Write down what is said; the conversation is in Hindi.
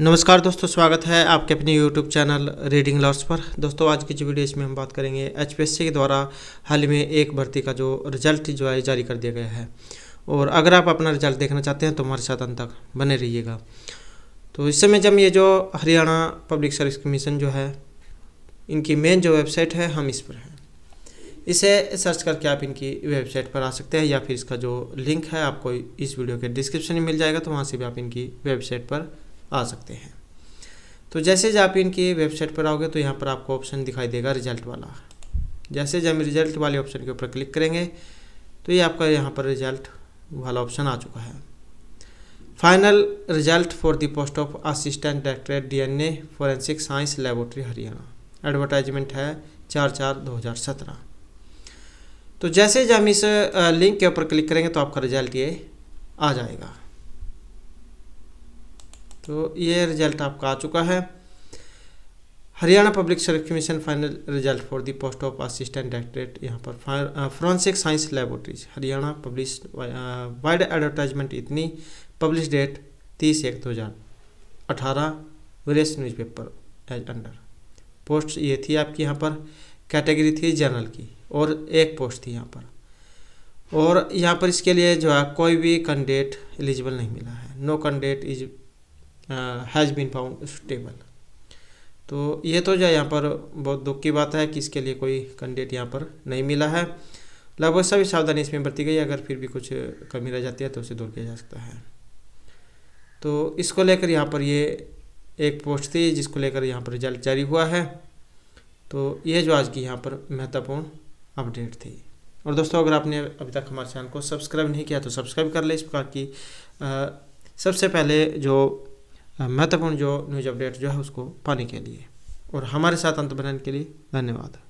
नमस्कार दोस्तों स्वागत है आपके अपने YouTube चैनल रीडिंग लॉर्स पर दोस्तों आज की जो वीडियो इसमें हम बात करेंगे एच के द्वारा हाल ही में एक भर्ती का जो रिजल्ट जो है जारी कर दिया गया है और अगर आप अपना रिजल्ट देखना चाहते हैं तो हमारे साथ अंत तक बने रहिएगा तो इस समय जब ये जो हरियाणा पब्लिक सर्विस कमीशन जो है इनकी मेन जो वेबसाइट है हम इस पर हैं इसे सर्च करके आप इनकी वेबसाइट पर आ सकते हैं या फिर इसका जो लिंक है आपको इस वीडियो के डिस्क्रिप्शन में मिल जाएगा तो वहाँ से भी आप इनकी वेबसाइट पर आ सकते हैं तो जैसे आप इनकी वेबसाइट पर आओगे तो यहाँ पर आपको ऑप्शन दिखाई देगा रिजल्ट वाला जैसे जब रिजल्ट वाले ऑप्शन के ऊपर क्लिक करेंगे तो ये आपका यहाँ पर रिजल्ट वाला ऑप्शन आ चुका है final result for the post of assistant directorate DNA forensic science laboratory Haryana advertisement है चार चार दो हज़ार सत्रह तो जैसे जब हम इस लिंक के ऊपर क्लिक करेंगे तो आपका रिजल्ट ये आ जाएगा तो ये रिजल्ट आपका आ चुका है Haryana public service commission final result for the post of assistant directorate यहाँ पर forensic science laboratories Haryana publish vide advertisement इतनी पब्लिश डेट तीस एक दो हज़ार अठारह newspaper age under post ये थी आपकी यहाँ पर कैटेगरी थी जनरल की और एक पोस्ट थी यहाँ पर और यहाँ पर इसके लिए जो है कोई भी कैंडिडेट एलिजिबल नहीं मिला है no candidate is has been found suitable तो ये तो जो यहाँ पर बहुत दुख की बात है कि इसके लिए कोई कैंडिडेट यहाँ पर नहीं मिला है लगभग सभी सावधानी इसमें बरती गई अगर फिर भी कुछ कमी रह जाती है तो उसे दूर किया जा सकता है तो इसको लेकर यहाँ पर ये एक पोस्ट थी जिसको लेकर यहाँ पर रिजल्ट जारी हुआ है तो ये जो आज की यहाँ पर महत्वपूर्ण अपडेट थी और दोस्तों अगर आपने अभी तक हमारे चैनल को सब्सक्राइब नहीं किया तो सब्सक्राइब कर ले इस प्रकार की आ, सबसे पहले जो महत्वपूर्ण जो न्यूज अपडेट जो है उसको पाने के लिए और हमारे साथ अंत बनाने के लिए धन्यवाद